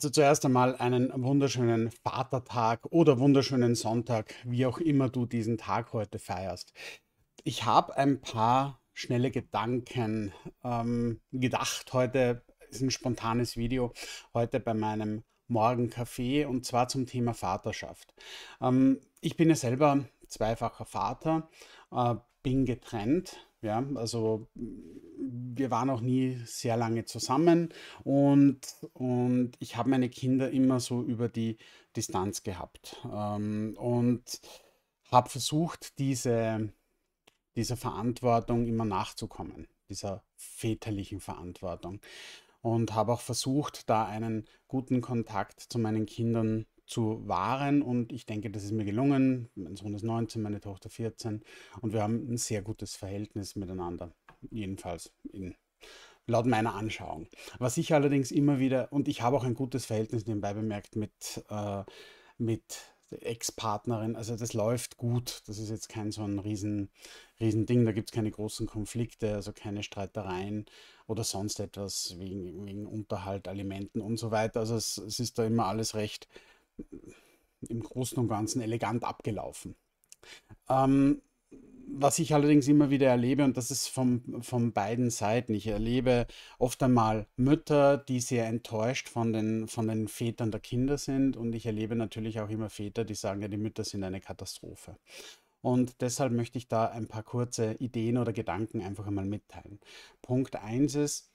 Also zuerst einmal einen wunderschönen Vatertag oder wunderschönen Sonntag, wie auch immer du diesen Tag heute feierst. Ich habe ein paar schnelle Gedanken ähm, gedacht. Heute ist ein spontanes Video, heute bei meinem Morgenkaffee und zwar zum Thema Vaterschaft. Ähm, ich bin ja selber zweifacher Vater, äh, bin getrennt ja, also wir waren auch nie sehr lange zusammen und, und ich habe meine Kinder immer so über die Distanz gehabt ähm, und habe versucht, diese, dieser Verantwortung immer nachzukommen, dieser väterlichen Verantwortung. Und habe auch versucht, da einen guten Kontakt zu meinen Kindern zu wahren und ich denke, das ist mir gelungen. Mein Sohn ist 19, meine Tochter 14 und wir haben ein sehr gutes Verhältnis miteinander, jedenfalls in, laut meiner Anschauung. Was ich allerdings immer wieder, und ich habe auch ein gutes Verhältnis nebenbei bemerkt mit, äh, mit Ex-Partnerin, also das läuft gut. Das ist jetzt kein so ein riesen, riesen Ding, da gibt es keine großen Konflikte, also keine Streitereien oder sonst etwas wegen, wegen Unterhalt, Alimenten und so weiter. Also es, es ist da immer alles recht im Großen und Ganzen elegant abgelaufen. Ähm, was ich allerdings immer wieder erlebe, und das ist vom, von beiden Seiten, ich erlebe oft einmal Mütter, die sehr enttäuscht von den, von den Vätern der Kinder sind, und ich erlebe natürlich auch immer Väter, die sagen, ja, die Mütter sind eine Katastrophe. Und deshalb möchte ich da ein paar kurze Ideen oder Gedanken einfach einmal mitteilen. Punkt 1 ist,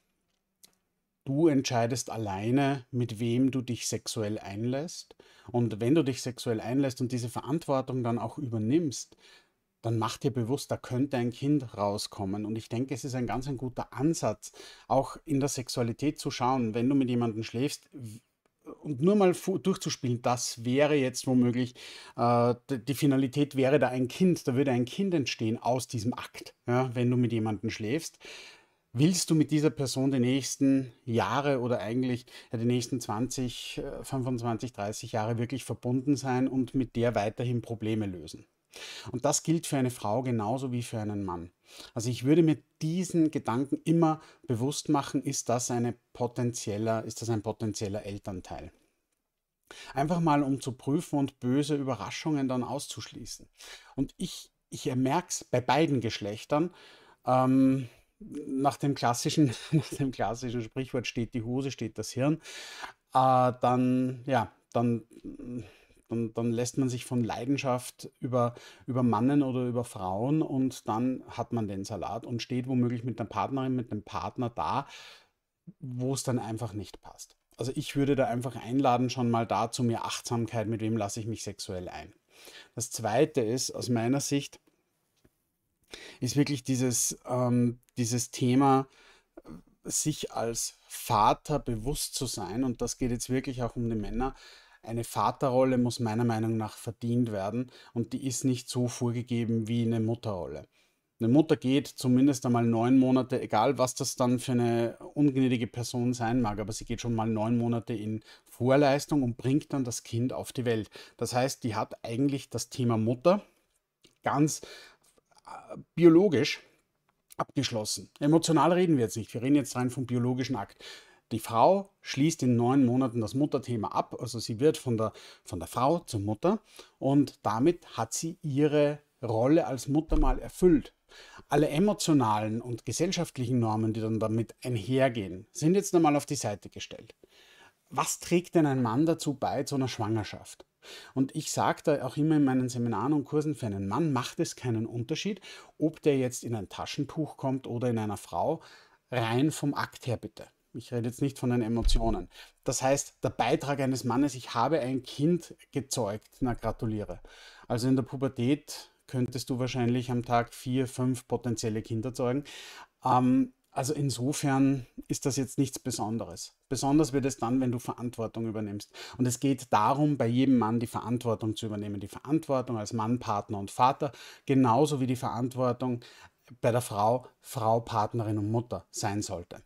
Du entscheidest alleine, mit wem du dich sexuell einlässt. Und wenn du dich sexuell einlässt und diese Verantwortung dann auch übernimmst, dann mach dir bewusst, da könnte ein Kind rauskommen. Und ich denke, es ist ein ganz ein guter Ansatz, auch in der Sexualität zu schauen, wenn du mit jemandem schläfst, und nur mal durchzuspielen, das wäre jetzt womöglich, äh, die Finalität wäre da ein Kind, da würde ein Kind entstehen aus diesem Akt, ja, wenn du mit jemandem schläfst willst du mit dieser Person die nächsten Jahre oder eigentlich die nächsten 20, 25, 30 Jahre wirklich verbunden sein und mit der weiterhin Probleme lösen? Und das gilt für eine Frau genauso wie für einen Mann. Also ich würde mir diesen Gedanken immer bewusst machen, ist das, eine potenzieller, ist das ein potenzieller Elternteil? Einfach mal, um zu prüfen und böse Überraschungen dann auszuschließen. Und ich, ich merke es bei beiden Geschlechtern, ähm, nach dem klassischen, nach dem klassischen Sprichwort steht die Hose, steht das Hirn, äh, dann, ja, dann, dann, dann, lässt man sich von Leidenschaft über, über Mannen oder über Frauen und dann hat man den Salat und steht womöglich mit der Partnerin, mit dem Partner da, wo es dann einfach nicht passt. Also ich würde da einfach einladen, schon mal da zu mir Achtsamkeit, mit wem lasse ich mich sexuell ein. Das Zweite ist aus meiner Sicht, ist wirklich dieses, ähm, dieses Thema, sich als Vater bewusst zu sein, und das geht jetzt wirklich auch um die Männer, eine Vaterrolle muss meiner Meinung nach verdient werden und die ist nicht so vorgegeben wie eine Mutterrolle. Eine Mutter geht zumindest einmal neun Monate, egal was das dann für eine ungnädige Person sein mag, aber sie geht schon mal neun Monate in Vorleistung und bringt dann das Kind auf die Welt. Das heißt, die hat eigentlich das Thema Mutter ganz biologisch abgeschlossen. Emotional reden wir jetzt nicht, wir reden jetzt rein vom biologischen Akt. Die Frau schließt in neun Monaten das Mutterthema ab, also sie wird von der, von der Frau zur Mutter und damit hat sie ihre Rolle als Mutter mal erfüllt. Alle emotionalen und gesellschaftlichen Normen, die dann damit einhergehen, sind jetzt nochmal auf die Seite gestellt. Was trägt denn ein Mann dazu bei zu einer Schwangerschaft? Und ich sage da auch immer in meinen Seminaren und Kursen, für einen Mann macht es keinen Unterschied, ob der jetzt in ein Taschentuch kommt oder in einer Frau, rein vom Akt her bitte. Ich rede jetzt nicht von den Emotionen. Das heißt, der Beitrag eines Mannes, ich habe ein Kind gezeugt, na gratuliere. Also in der Pubertät könntest du wahrscheinlich am Tag vier, fünf potenzielle Kinder zeugen. Ähm, also insofern ist das jetzt nichts Besonderes. Besonders wird es dann, wenn du Verantwortung übernimmst. Und es geht darum, bei jedem Mann die Verantwortung zu übernehmen. Die Verantwortung als Mann, Partner und Vater, genauso wie die Verantwortung bei der Frau, Frau, Partnerin und Mutter sein sollte.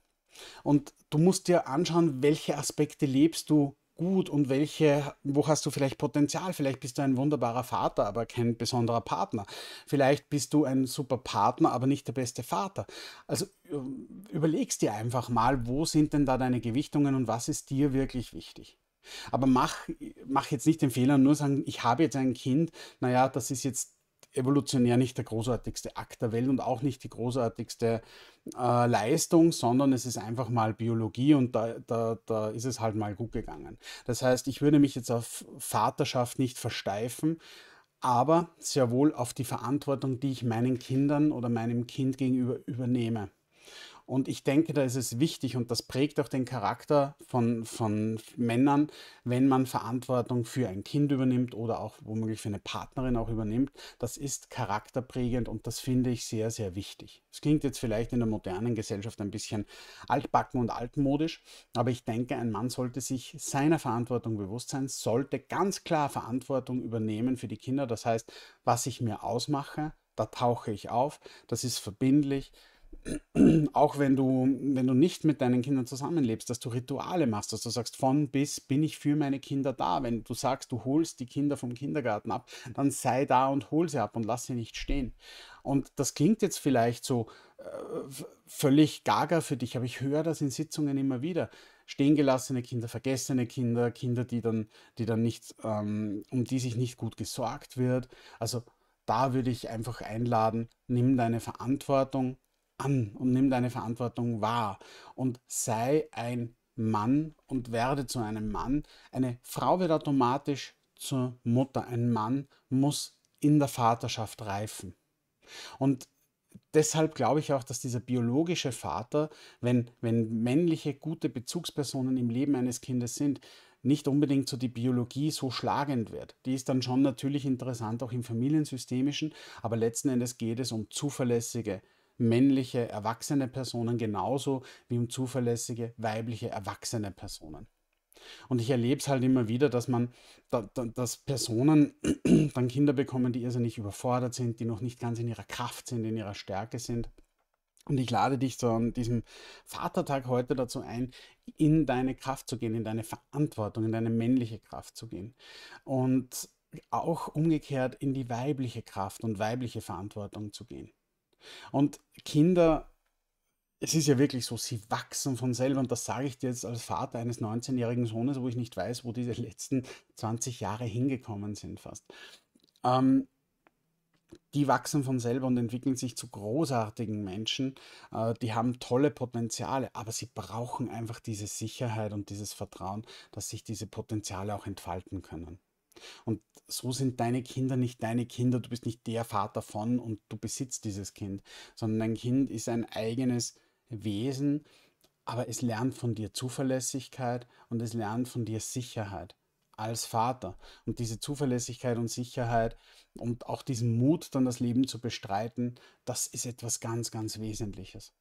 Und du musst dir anschauen, welche Aspekte lebst du gut und welche, wo hast du vielleicht Potenzial? Vielleicht bist du ein wunderbarer Vater, aber kein besonderer Partner. Vielleicht bist du ein super Partner, aber nicht der beste Vater. Also äh, überlegst dir einfach mal, wo sind denn da deine Gewichtungen und was ist dir wirklich wichtig? Aber mach, mach jetzt nicht den Fehler, nur sagen, ich habe jetzt ein Kind, naja, das ist jetzt evolutionär nicht der großartigste Akt der Welt und auch nicht die großartigste äh, Leistung, sondern es ist einfach mal Biologie und da, da, da ist es halt mal gut gegangen. Das heißt, ich würde mich jetzt auf Vaterschaft nicht versteifen, aber sehr wohl auf die Verantwortung, die ich meinen Kindern oder meinem Kind gegenüber übernehme. Und ich denke, da ist es wichtig und das prägt auch den Charakter von, von Männern, wenn man Verantwortung für ein Kind übernimmt oder auch womöglich für eine Partnerin auch übernimmt. Das ist charakterprägend und das finde ich sehr, sehr wichtig. Es klingt jetzt vielleicht in der modernen Gesellschaft ein bisschen altbacken und altmodisch, aber ich denke, ein Mann sollte sich seiner Verantwortung bewusst sein, sollte ganz klar Verantwortung übernehmen für die Kinder. Das heißt, was ich mir ausmache, da tauche ich auf, das ist verbindlich, auch wenn du, wenn du nicht mit deinen Kindern zusammenlebst, dass du Rituale machst, dass du sagst, von bis bin ich für meine Kinder da. Wenn du sagst, du holst die Kinder vom Kindergarten ab, dann sei da und hol sie ab und lass sie nicht stehen. Und das klingt jetzt vielleicht so äh, völlig gaga für dich, aber ich höre das in Sitzungen immer wieder. Stehengelassene Kinder, vergessene Kinder, Kinder, die dann, die dann nicht, ähm, um die sich nicht gut gesorgt wird. Also da würde ich einfach einladen, nimm deine Verantwortung, an und nimm deine Verantwortung wahr und sei ein Mann und werde zu einem Mann. Eine Frau wird automatisch zur Mutter. Ein Mann muss in der Vaterschaft reifen. Und deshalb glaube ich auch, dass dieser biologische Vater, wenn, wenn männliche gute Bezugspersonen im Leben eines Kindes sind, nicht unbedingt so die Biologie so schlagend wird. Die ist dann schon natürlich interessant, auch im familiensystemischen, aber letzten Endes geht es um zuverlässige männliche erwachsene Personen genauso wie um zuverlässige weibliche erwachsene Personen. Und ich erlebe es halt immer wieder, dass man, dass Personen dann Kinder bekommen, die irrsinnig überfordert sind, die noch nicht ganz in ihrer Kraft sind, in ihrer Stärke sind. Und ich lade dich so an diesem Vatertag heute dazu ein, in deine Kraft zu gehen, in deine Verantwortung, in deine männliche Kraft zu gehen. Und auch umgekehrt in die weibliche Kraft und weibliche Verantwortung zu gehen. Und Kinder, es ist ja wirklich so, sie wachsen von selber. Und das sage ich dir jetzt als Vater eines 19-jährigen Sohnes, wo ich nicht weiß, wo diese letzten 20 Jahre hingekommen sind fast. Ähm, die wachsen von selber und entwickeln sich zu großartigen Menschen. Äh, die haben tolle Potenziale, aber sie brauchen einfach diese Sicherheit und dieses Vertrauen, dass sich diese Potenziale auch entfalten können. Und so sind deine Kinder nicht deine Kinder, du bist nicht der Vater von und du besitzt dieses Kind, sondern dein Kind ist ein eigenes Wesen, aber es lernt von dir Zuverlässigkeit und es lernt von dir Sicherheit als Vater. Und diese Zuverlässigkeit und Sicherheit und auch diesen Mut, dann das Leben zu bestreiten, das ist etwas ganz, ganz Wesentliches.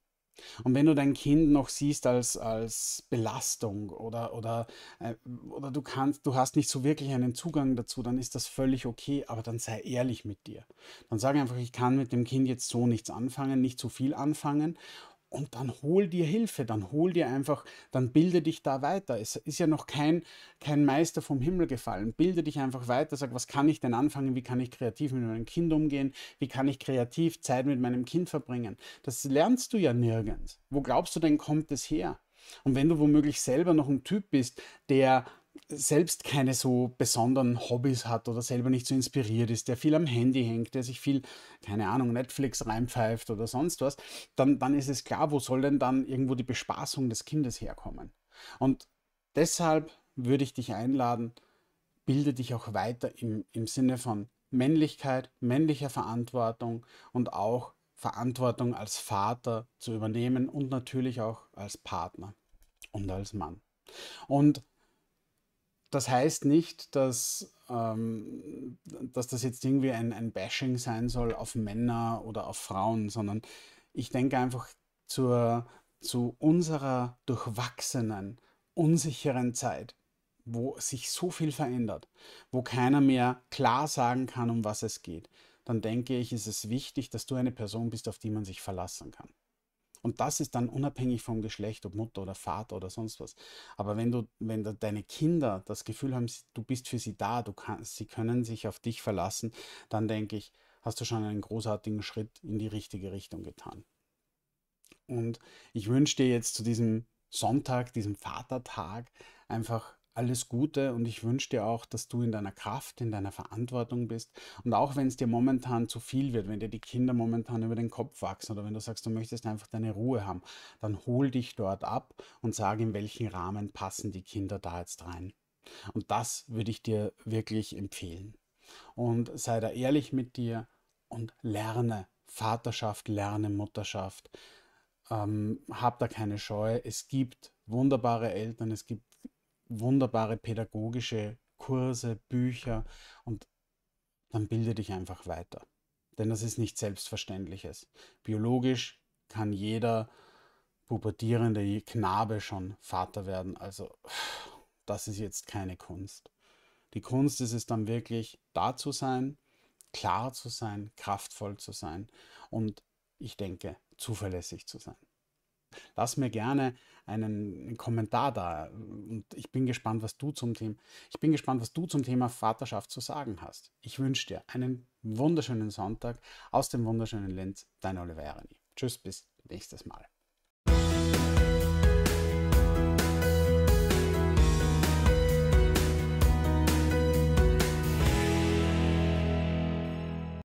Und wenn du dein Kind noch siehst als, als Belastung oder, oder, äh, oder du kannst, du hast nicht so wirklich einen Zugang dazu, dann ist das völlig okay, aber dann sei ehrlich mit dir. Dann sag einfach, ich kann mit dem Kind jetzt so nichts anfangen, nicht zu viel anfangen und dann hol dir Hilfe, dann hol dir einfach, dann bilde dich da weiter. Es ist ja noch kein, kein Meister vom Himmel gefallen. Bilde dich einfach weiter, sag, was kann ich denn anfangen? Wie kann ich kreativ mit meinem Kind umgehen? Wie kann ich kreativ Zeit mit meinem Kind verbringen? Das lernst du ja nirgends. Wo glaubst du denn, kommt es her? Und wenn du womöglich selber noch ein Typ bist, der selbst keine so besonderen Hobbys hat oder selber nicht so inspiriert ist, der viel am Handy hängt, der sich viel, keine Ahnung, Netflix reinpfeift oder sonst was, dann, dann ist es klar, wo soll denn dann irgendwo die Bespaßung des Kindes herkommen? Und deshalb würde ich dich einladen, bilde dich auch weiter im, im Sinne von Männlichkeit, männlicher Verantwortung und auch Verantwortung als Vater zu übernehmen und natürlich auch als Partner und als Mann. Und das heißt nicht, dass, ähm, dass das jetzt irgendwie ein, ein Bashing sein soll auf Männer oder auf Frauen, sondern ich denke einfach zur, zu unserer durchwachsenen, unsicheren Zeit, wo sich so viel verändert, wo keiner mehr klar sagen kann, um was es geht, dann denke ich, ist es wichtig, dass du eine Person bist, auf die man sich verlassen kann. Und das ist dann unabhängig vom Geschlecht, ob Mutter oder Vater oder sonst was. Aber wenn du, wenn da deine Kinder das Gefühl haben, du bist für sie da, du kannst, sie können sich auf dich verlassen, dann denke ich, hast du schon einen großartigen Schritt in die richtige Richtung getan. Und ich wünsche dir jetzt zu diesem Sonntag, diesem Vatertag, einfach alles Gute und ich wünsche dir auch, dass du in deiner Kraft, in deiner Verantwortung bist. Und auch wenn es dir momentan zu viel wird, wenn dir die Kinder momentan über den Kopf wachsen oder wenn du sagst, du möchtest einfach deine Ruhe haben, dann hol dich dort ab und sag, in welchen Rahmen passen die Kinder da jetzt rein. Und das würde ich dir wirklich empfehlen. Und sei da ehrlich mit dir und lerne Vaterschaft, lerne Mutterschaft. Ähm, hab da keine Scheu. Es gibt wunderbare Eltern, es gibt wunderbare pädagogische Kurse, Bücher und dann bilde dich einfach weiter. Denn das ist nichts Selbstverständliches. Biologisch kann jeder pubertierende Knabe schon Vater werden. Also das ist jetzt keine Kunst. Die Kunst ist es dann wirklich, da zu sein, klar zu sein, kraftvoll zu sein und ich denke, zuverlässig zu sein lass mir gerne einen Kommentar da. Und ich bin gespannt, was du zum Thema, ich bin gespannt, was du zum Thema Vaterschaft zu sagen hast. Ich wünsche dir einen wunderschönen Sonntag aus dem wunderschönen Linz, dein Oliver Tschüss, bis nächstes Mal.